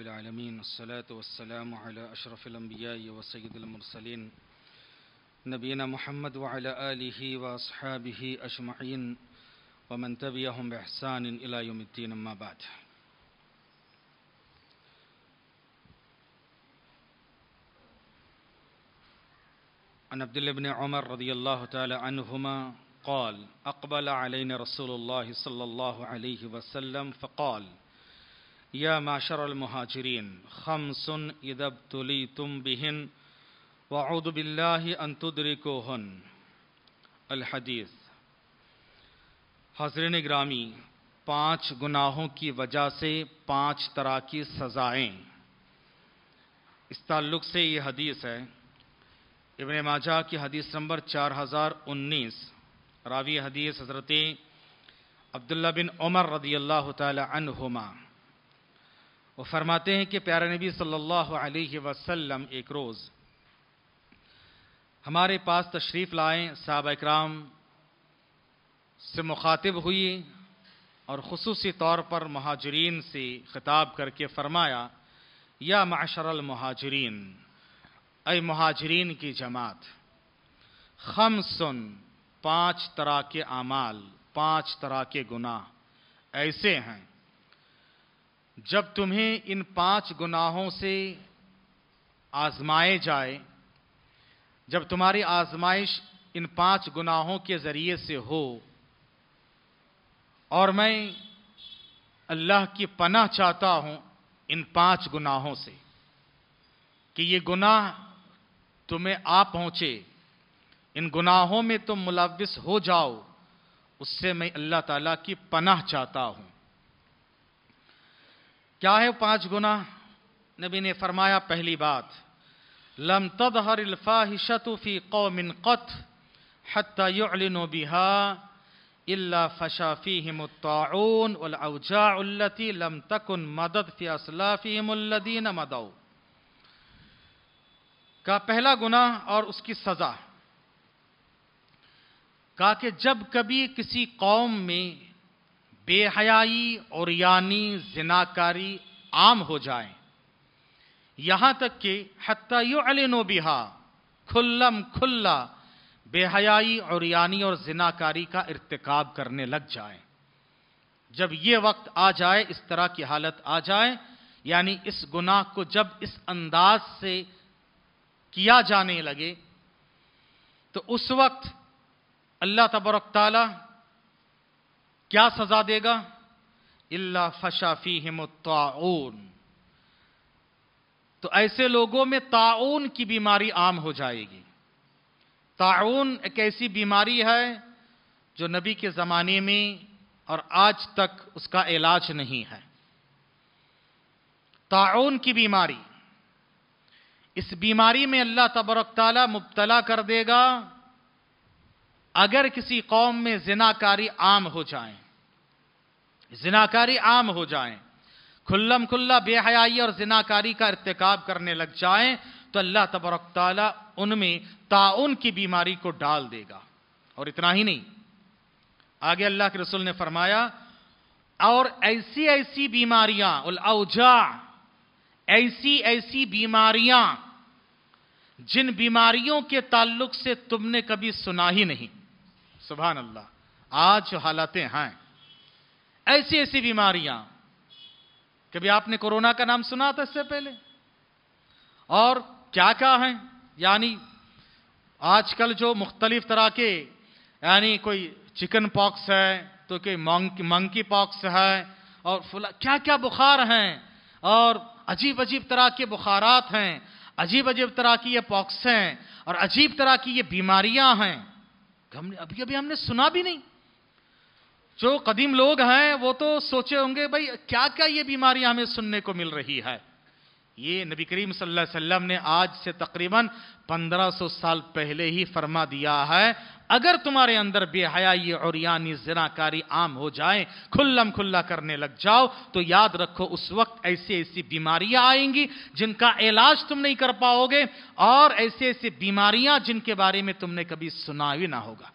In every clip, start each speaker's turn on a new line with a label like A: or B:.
A: العالمين الصلاة والسلام على أشرف الأنبياء وسيد المرسلين نبينا محمد وعلى آله وأصحابه أجمعين ومن تبعهم بإحسان إلى يوم الدين ما بعد عن عبد الله بن عمر رضي الله تعالى عنهما قال أقبل علينا رسول الله صلى الله عليه وسلم فقال या माशर महाजरीन खम सुन इदब तुली तुम बिहिन वाउदबिल्ला अंतुदरिकोहन अलहदीस हजरन ग्रामी पांच गुनाहों की वजह से पांच तरह की सज़ाएँ इस ताल्लुक़ से ये हदीस है इबन माजा की हदीस नंबर चार हज़ार उन्नीस रावी हदीस हज़रत अब्दुल्ला बिन उमर रदी अल्लाह तुमा वो फरमाते हैं कि प्यारे नबी सल्लल्लाहु अलैहि वसल्लम एक रोज़ हमारे पास तशरीफ़ लाएँ साहब इक्राम से मुखातिब हुई और खसूस तौर पर महाजरीन से ख़िताब करके फ़रमाया या माशरल महाजरीन अय महाजरीन की जमात खम सुन पाँच तरह के अमाल पाँच तरह के गुनाह ऐसे हैं जब तुम्हें इन पांच गुनाहों से आजमाए जाए जब तुम्हारी आजमाइश इन पांच गुनाहों के ज़रिए से हो और मैं अल्लाह की पनाह चाहता हूं इन पांच गुनाहों से कि ये गुनाह तुम्हें आ पहुंचे इन गुनाहों में तुम मुलविस हो जाओ उससे मैं अल्लाह ताला की पनाह चाहता हूं क्या है पांच गुना नबी ने फरमाया पहली बात लम तदहर फ़ाहिशतफ़ी कौमिन कत हत्यानो बिहा इल्ला फशाफ़ी अवजा उल्लती लम उन मदद फ़ियासलाफ़ी हिमल्लदीन मदऊ का पहला गुना और उसकी सज़ा कहा कि जब कभी किसी कौम में बेहयाई और यानी जिनाकारी आम हो जाए यहाँ तक कि हती अलिनो बिहा खुल्लम खुल्ला बेहयाई और यानी और जिनाकारी का इरतकब करने लग जाए जब ये वक्त आ जाए इस तरह की हालत आ जाए यानी इस गुनाह को जब इस अंदाज से किया जाने लगे तो उस वक्त अल्लाह तबरक ताली क्या सजा देगा इल्ला फशाफी हिमताउन तो ऐसे लोगों में ताउन की बीमारी आम हो जाएगी ताउन एक ऐसी बीमारी है जो नबी के ज़माने में और आज तक उसका इलाज नहीं है ताउन की बीमारी इस बीमारी में अल्लाह तबरक ताली मुबतला कर देगा अगर किसी कौम में जिनाकारी आम हो जाए जिनाकारी आम हो जाए खुल्लम खुल्ला बेहयाई और जिनाकारी का इरतकब करने लग जाए तो अल्लाह तबरक उनमें ताउन की बीमारी को डाल देगा और इतना ही नहीं आगे अल्लाह के रसूल ने फरमाया और ऐसी ऐसी बीमारियां उलौजा ऐसी ऐसी बीमारियां जिन बीमारियों के ताल्लुक से तुमने कभी सुना ही नहीं सुबह अल्लाह आज हालातें हैं ऐसी ऐसी बीमारियां कभी आपने कोरोना का नाम सुना था इससे पहले और क्या क्या है यानी आजकल जो मुख्तलिफ तरह के यानी कोई चिकन पॉक्स है तो कोई मंकी पॉक्स है और फुला क्या क्या बुखार हैं और अजीब अजीब तरह के बुखारात हैं अजीब अजीब तरह की ये पॉक्स हैं और अजीब तरह की ये बीमारियां हैं हमने अभी अभी हमने सुना भी नहीं जो कदीम लोग हैं वो तो सोचे होंगे भाई क्या क्या ये बीमारियां हमें सुनने को मिल रही है ये नबी करीम सल्लल्लाहु अलैहि वसल्लम ने आज से तकरीबन 1500 साल पहले ही फरमा दिया है अगर तुम्हारे अंदर बेहयाई और यानी जिनाकारी आम हो जाए खुल्लम खुल्ला करने लग जाओ तो याद रखो उस वक्त ऐसी ऐसी बीमारियां आएंगी जिनका इलाज तुम नहीं कर पाओगे और ऐसी ऐसी बीमारियां जिनके बारे में तुमने कभी सुना भी ना होगा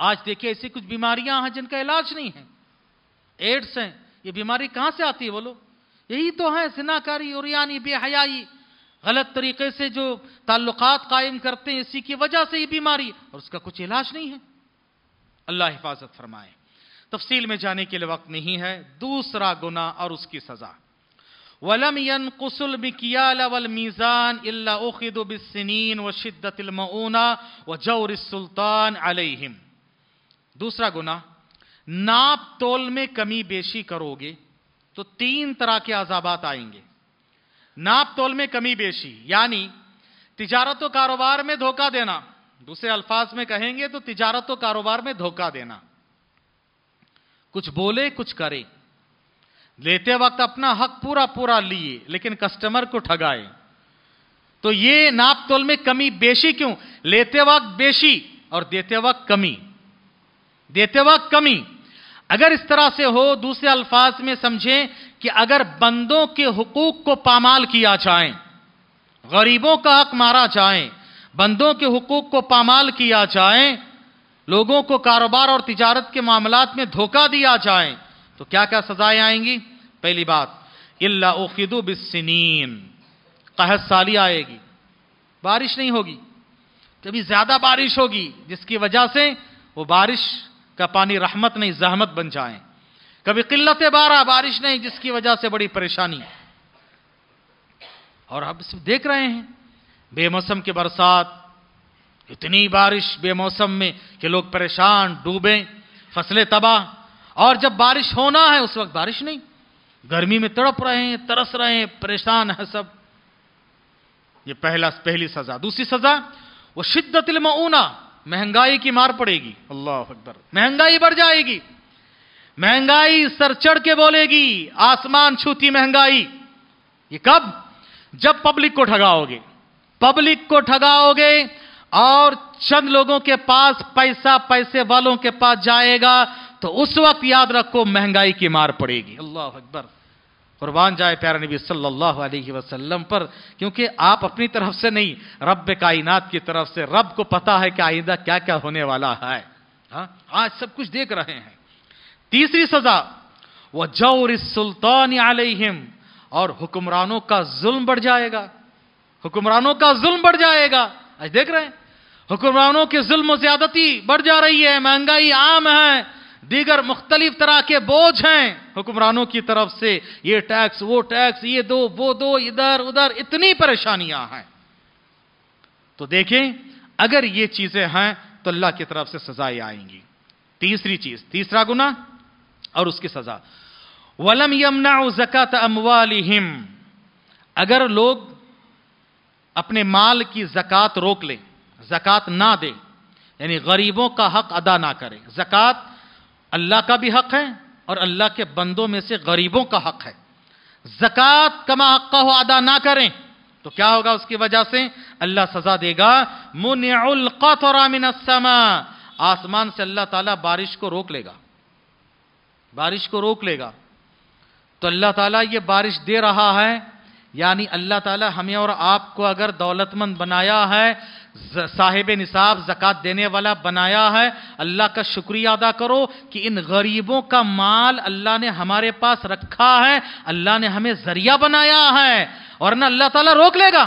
A: आज देखिए ऐसी कुछ बीमारियां हैं जिनका इलाज नहीं है एड्स हैं ये बीमारी कहां से आती है बोलो यही तो है सिनाकारी और यानी बेहयाई गलत तरीके से जो ताल्लुकात कायम करते हैं इसी की वजह से ये बीमारी और उसका कुछ इलाज नहीं है अल्लाह हिफाजत फरमाए तफसील में जाने के लिए वक्त नहीं है दूसरा गुना और उसकी सजा वलम यन कुसल वल मीज़ान अल्लाखिदबिसनिन व मऊना व जौर सुल्तान अलैहिम दूसरा गुना नाप तोल में कमी बेशी करोगे तो तीन तरह के अजाबात आएंगे नाप तोल में कमी बेशी यानी तिजारत कारोबार में धोखा देना दूसरे अल्फाज में कहेंगे तो तिजारत कारोबार में धोखा देना कुछ बोले कुछ करे लेते वक्त अपना हक पूरा पूरा लिए लेकिन कस्टमर को ठगाए तो ये नाप तोल में कमी बेशी क्यों लेते वक्त बेशी और देते वक्त कमी देते वक्त कमी अगर इस तरह से हो दूसरे अल्फाज में समझें कि अगर बंदों के हुकूक को पामाल किया जाए गरीबों का हक मारा जाए बंदों के हुकूक को पामाल किया जाए लोगों को कारोबार और तिजारत के मामला में धोखा दिया जाए तो क्या क्या सजाएं आएंगी पहली बात इलादु बिसनीन कहत साली आएगी बारिश नहीं होगी कभी ज़्यादा बारिश होगी जिसकी वजह से वो बारिश का पानी रहमत नहीं जहमत बन जाए कभी किल्लत बारह बारिश नहीं जिसकी वजह से बड़ी परेशानी और आप सिर्फ देख रहे हैं बेमौसम की बरसात इतनी बारिश बेमौसम में कि लोग परेशान डूबे फसलें तबाह और जब बारिश होना है उस वक्त बारिश नहीं गर्मी में तड़प रहे हैं तरस रहे हैं परेशान है सब ये पहला पहली सजा दूसरी सजा वो शिद्दतिल मऊना महंगाई की मार पड़ेगी अल्लाह अकबर महंगाई बढ़ जाएगी महंगाई सर चढ़ के बोलेगी आसमान छूती महंगाई ये कब जब पब्लिक को ठगाओगे पब्लिक को ठगाओगे और चंद लोगों के पास पैसा पैसे वालों के पास जाएगा तो उस वक्त याद रखो महंगाई की मार पड़ेगी अल्लाह अकबर कुर्बान जाए प्यारे नबी सल्लल्लाहु अलैहि वसल्लम पर क्योंकि आप अपनी तरफ से नहीं रब कायनात की तरफ से रब को पता है कि आइंदा क्या क्या होने वाला है हा? आज सब कुछ देख रहे हैं तीसरी सजा वह जौर सुल्तान आलिम और हुक्मरानों का जुल्म बढ़ जाएगा हुक्मरानों का जुल्म बढ़ जाएगा आज देख रहे हैं हुक्मरानों के जुल्म ज्यादती बढ़ जा रही है महंगाई आम है दीगर मुख्तलिफ तरह के बोझ हैं हुक्मरानों की तरफ से ये टैक्स वो टैक्स ये दो वो दो इधर उधर इतनी परेशानियां हैं तो देखें अगर ये चीजें हैं तो अल्लाह की तरफ से सजाएं आएंगी तीसरी चीज तीसरा गुना और उसकी सजा वलम यमना जक़ात अमवालिम अगर लोग अपने माल की जक़ात रोक लें जक़ात ना दें यानी गरीबों का हक अदा ना करें जक़ात अल्लाह का भी हक है और अल्लाह के बंदों में से गरीबों का हक है जक़ात कमा हक हो अदा ना करें तो क्या होगा उसकी वजह से अल्लाह सजा देगा मुनसमा आसमान से अल्लाह ताला बारिश को रोक लेगा बारिश को रोक लेगा तो अल्लाह ताला ये बारिश दे रहा है यानी अल्लाह ताला हमें और आपको अगर दौलतमंद बनाया है साहिब निसाब जक़ात देने वाला बनाया है अल्लाह का शुक्रिया अदा करो कि इन गरीबों का माल अल्लाह ने हमारे पास रखा है अल्लाह ने हमें ज़रिया बनाया है और ना अल्लाह ताला रोक लेगा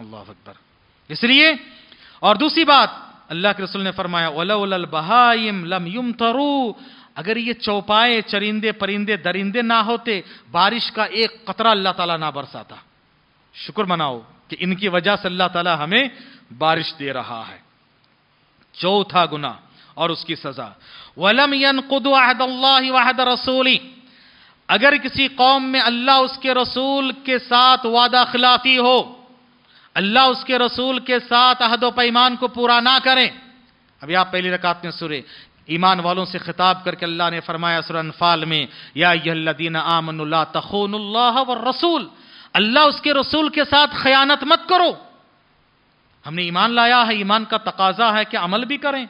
A: अल्लाह अकबर इसलिए और दूसरी बात अल्लाह के रसूल ने फरमायाम वलल तरु अगर ये चौपाए चरिंदे परिंदे दरिंदे ना होते बारिश का एक कतरा अल्लाह तला ना बरसाता शुक्र मनाओ कि इनकी वजह से अल्लाह ताला हमें बारिश दे रहा है चौथा गुना और उसकी सजा वलम वाहद रसूली अगर किसी कौम में अल्लाह उसके रसूल के साथ वादा खिलाफी हो अल्लाह उसके रसूल के साथ अहद पैमान को पूरा ना करें अभी आप पहली रकात में सुरे ईमान वालों से खिताब करके अल्लाह ने फरमाया सुरफाल में या यदीन आमन तखोन व रसूल अल्लाह उसके रसूल के साथ खयानत मत करो हमने ईमान लाया है ईमान का तकाजा है कि अमल भी करें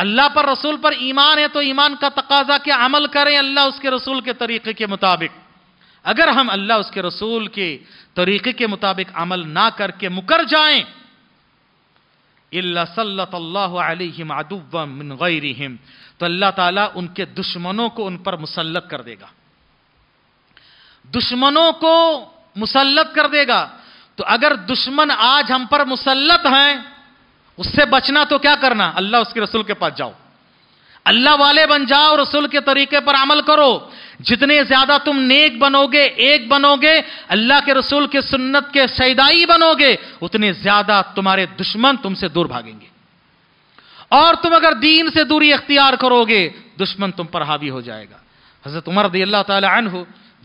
A: अल्लाह पर रसूल पर ईमान है तो ईमान का तकाजा कि अमल करें अल्लाह उसके रसूल के तरीके के मुताबिक अगर हम अल्लाह उसके रसूल के तरीके के मुताबिक अमल ना करके मुकर जाएं अलैहिम तो अल्लाह ताला उनके दुश्मनों को उन पर मुसलत कर देगा दुश्मनों को मुसलत कर देगा तो अगर दुश्मन आज हम पर मुसलत हैं उससे बचना तो क्या करना अल्लाह उसके रसूल के पास जाओ अल्लाह वाले बन जाओ रसूल के तरीके पर अमल करो जितने ज्यादा तुम नेक बनोगे एक बनोगे अल्लाह के रसूल के सुन्नत के सैदाई बनोगे उतने ज्यादा तुम्हारे दुश्मन तुमसे दूर भागेंगे और तुम अगर दीन से दूरी अख्तियार करोगे दुश्मन तुम पर हावी हो जाएगा हजरत उमर दी अल्लाह तन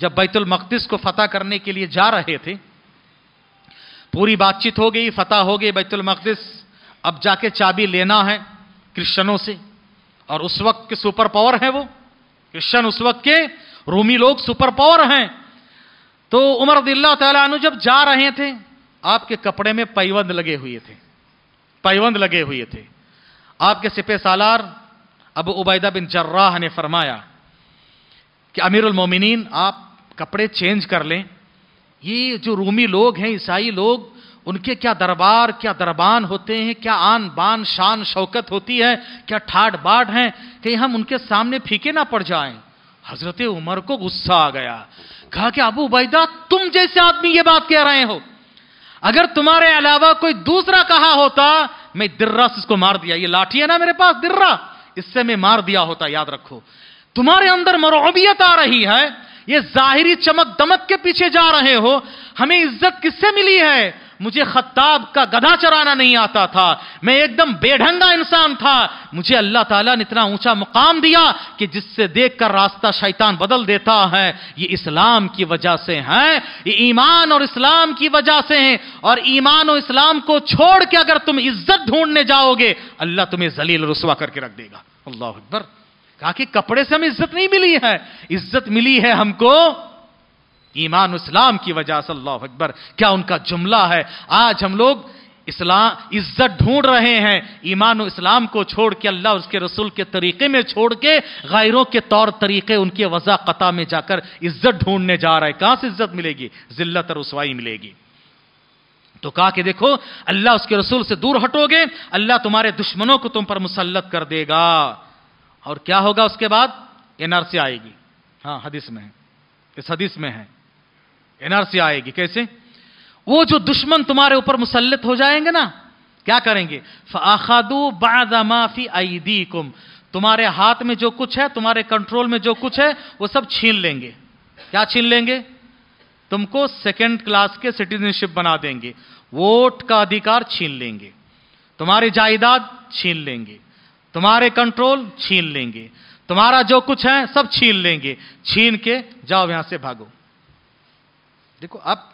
A: जब बैतुल मकदस को फतह करने के लिए जा रहे थे पूरी बातचीत हो गई फतह हो गई बैतुल मकदस अब जाके चाबी लेना है क्रिश्चनों से और उस वक्त के सुपर पावर हैं वो क्रिश्चन उस वक्त के रोमी लोग सुपर पावर हैं तो उमर दिल्ला तु जब जा रहे थे आपके कपड़े में पैवंद लगे हुए थे पैवंद लगे हुए थे आपके सिपे सालार अब उबैदा बिन जर्राह ने फरमाया कि अमीरुल मोमिनीन आप कपड़े चेंज कर लें ये जो रूमी लोग हैं ईसाई लोग उनके क्या दरबार क्या दरबान होते हैं क्या आन बान शान शौकत होती है क्या ठाट बाट हैं कहीं हम उनके सामने फीके ना पड़ जाएं हजरत उमर को गुस्सा आ गया कहा कि अबू बैदा तुम जैसे आदमी ये बात कह रहे हो अगर तुम्हारे अलावा कोई दूसरा कहा होता मैं दिर्रा से इसको मार दिया ये लाठी है ना मेरे पास दिर्रा इससे मैं मार दिया होता याद रखो तुम्हारे अंदर मरोबियत आ रही है ये जाहिरी चमक दमक के पीछे जा रहे हो हमें इज्जत किससे मिली है मुझे खत्ताब का गधा चराना नहीं आता था मैं एकदम बेढंगा इंसान था मुझे अल्लाह ताला ने इतना ऊंचा मुकाम दिया कि जिससे देखकर रास्ता शैतान बदल देता है ये इस्लाम की वजह से है ये ईमान और इस्लाम की वजह से है और ईमान और इस्लाम को छोड़ के अगर तुम इज्जत ढूंढने जाओगे अल्लाह तुम्हें जलील रसुआ करके रख देगा अल्लाह अकबर कहा कि कपड़े से हमें इज्जत नहीं मिली है इज्जत मिली है हमको ईमान इस्लाम की वजह से अल्लाह अकबर क्या उनका जुमला है आज हम लोग इस्लाम इज्जत ढूंढ रहे हैं ईमान इस्लाम को छोड़ के अल्लाह उसके रसूल के तरीके में छोड़ के गैरों के तौर तरीके उनके कता में जाकर इज्जत ढूंढने जा रहा है कहां से इज्जत मिलेगी जिल्लत और रसवाई मिलेगी तो कहा कि देखो अल्लाह उसके रसूल से दूर हटोगे अल्लाह तुम्हारे दुश्मनों को तुम पर मुसलत कर देगा और क्या होगा उसके बाद एनआरसी आएगी हाँ हदीस में है इस हदीस में है एनआरसी आएगी कैसे वो जो दुश्मन तुम्हारे ऊपर मुसलित हो जाएंगे ना क्या करेंगे फाखादू बाफी आईदी कुम तुम्हारे हाथ में जो कुछ है तुम्हारे कंट्रोल में जो कुछ है वो सब छीन लेंगे क्या छीन लेंगे तुमको सेकेंड क्लास के सिटीजनशिप बना देंगे वोट का अधिकार छीन लेंगे तुम्हारी जायदाद छीन लेंगे तुम्हारे कंट्रोल छीन लेंगे तुम्हारा जो कुछ है सब छीन लेंगे छीन के जाओ यहां से भागो देखो अब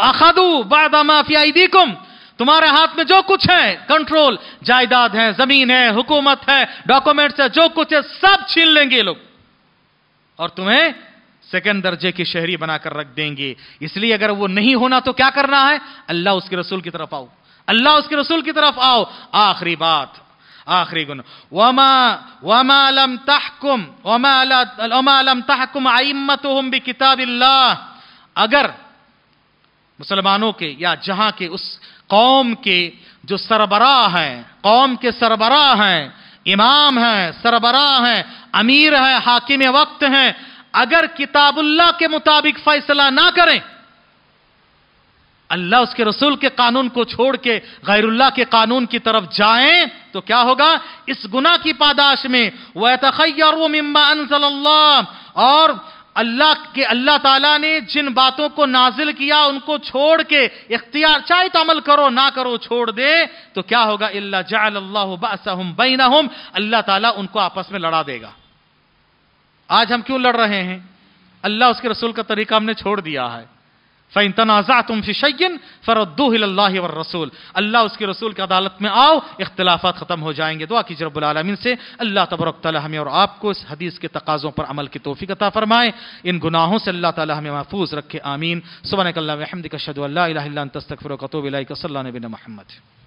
A: अखदू बादा माफिया कुम तुम्हारे हाथ में जो कुछ है कंट्रोल जायदाद है जमीन है हुकूमत है डॉक्यूमेंट्स है जो कुछ है सब छीन लेंगे लोग और तुम्हें सेकेंड दर्जे की शहरी बनाकर रख देंगे इसलिए अगर वो नहीं होना तो क्या करना है अल्लाह उसके रसूल की तरफ आओ अल्लाह उसके रसूल की तरफ आओ आखिरी बात आखिरी गुन वमालम तहकुम वमा तहकुम आइम्मतुहुम बि अगर मुसलमानों के या जहां के उस कौम के जो सरबरा हैं कौम के सरबराह हैं इमाम हैं सरबराह हैं अमीर हैं हाकिम वक्त हैं अगर किताबुल्ला के मुताबिक फैसला ना करें अल्लाह उसके रसूल के कानून को छोड़ के गैरुल्ला के कानून की तरफ जाएं तो क्या होगा इस गुना की पादाश में वह तखैर और अल्लाह के अल्लाह ताला ने जिन बातों को नाजिल किया उनको छोड़ के इख्तियार चाहे तो अमल करो ना करो छोड़ दे तो क्या होगा इल्ला जाम बैना हम अल्लाह ताला उनको आपस में लड़ा देगा आज हम क्यों लड़ रहे हैं अल्लाह उसके रसूल का तरीका हमने छोड़ दिया है फ़ैन तनाज़ा तुम फ़िशन फ़रदो व रसूल अल्लाह उसके रसूल की अदालत में आओ इख्तलाफा ख़त्म हो जाएंगे दुआ की जरबालमीन से अल्लाह तबरक हमें और आपको इस हदीस के तकाज़ों पर अमल की तोफ़ी अता फ़रमाए इन गुनाहों से अल्लाह ताली हमें महफूज रखे आमीन सुबह कल्ला महमद कशद तस्तफ़र कतोबिलाई महमद